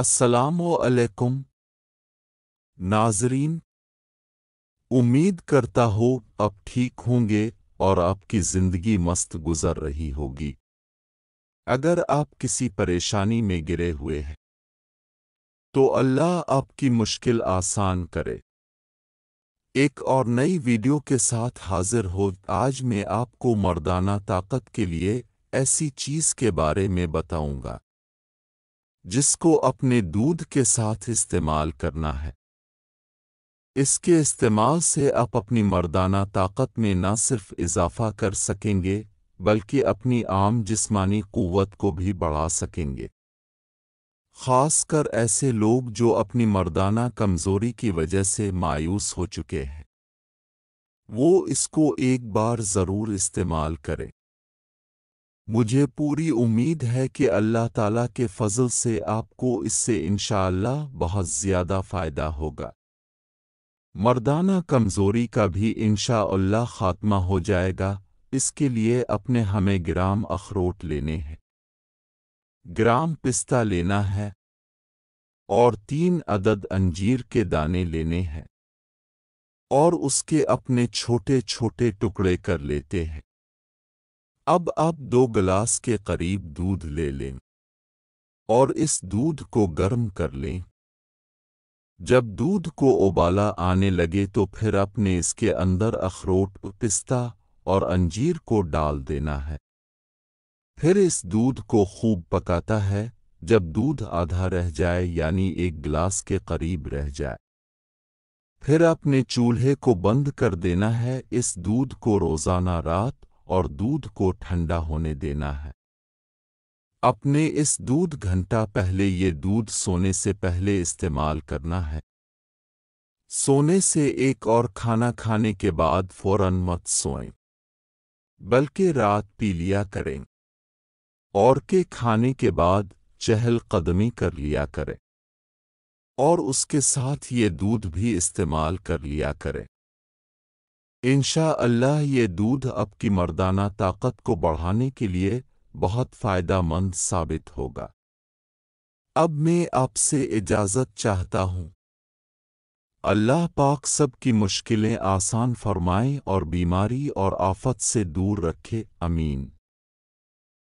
असलकुम नाजरीन उम्मीद करता हो अब ठीक होंगे और आपकी ज़िंदगी मस्त गुजर रही होगी अगर आप किसी परेशानी में गिरे हुए हैं तो अल्लाह आपकी मुश्किल आसान करे एक और नई वीडियो के साथ हाजिर हो आज मैं आपको मर्दाना ताकत के लिए ऐसी चीज़ के बारे में बताऊंगा जिसको अपने दूध के साथ इस्तेमाल करना है इसके इस्तेमाल से आप अपनी मर्दाना ताकत में न सिर्फ इजाफा कर सकेंगे बल्कि अपनी आम जिस्मानी क़वत को भी बढ़ा सकेंगे खासकर ऐसे लोग जो अपनी मर्दाना कमज़ोरी की वजह से मायूस हो चुके हैं वो इसको एक बार ज़रूर इस्तेमाल करें मुझे पूरी उम्मीद है कि अल्लाह ताला के फजल से आपको इससे इनशाला बहुत ज़्यादा फ़ायदा होगा मर्दाना कमज़ोरी का भी इनशाला ख़ात्मा हो जाएगा इसके लिए अपने हमें ग्राम अखरोट लेने हैं ग्राम पिस्ता लेना है और तीन अदद अंजीर के दाने लेने हैं और उसके अपने छोटे छोटे टुकड़े कर लेते हैं अब आप दो गिलास के करीब दूध ले लें और इस दूध को गर्म कर लें जब दूध को उबाला आने लगे तो फिर अपने इसके अंदर अखरोट पिस्ता और अंजीर को डाल देना है फिर इस दूध को खूब पकाता है जब दूध आधा रह जाए यानी एक गिलास के करीब रह जाए फिर अपने चूल्हे को बंद कर देना है इस दूध को रोज़ाना रात और दूध को ठंडा होने देना है अपने इस दूध घंटा पहले ये दूध सोने से पहले इस्तेमाल करना है सोने से एक और खाना खाने के बाद फौरन मत सोएं बल्कि रात पी लिया करें और के खाने के बाद चहल कदमी कर लिया करें और उसके साथ ये दूध भी इस्तेमाल कर लिया करें इंशा अल्लाह ये दूध आपकी मर्दाना ताकत को बढ़ाने के लिए बहुत फ़ायदामंद साबित होगा अब मैं आपसे इजाज़त चाहता हूँ अल्लाह पाक सब की मुश्किलें आसान फरमाए और बीमारी और आफत से दूर रखे अमीन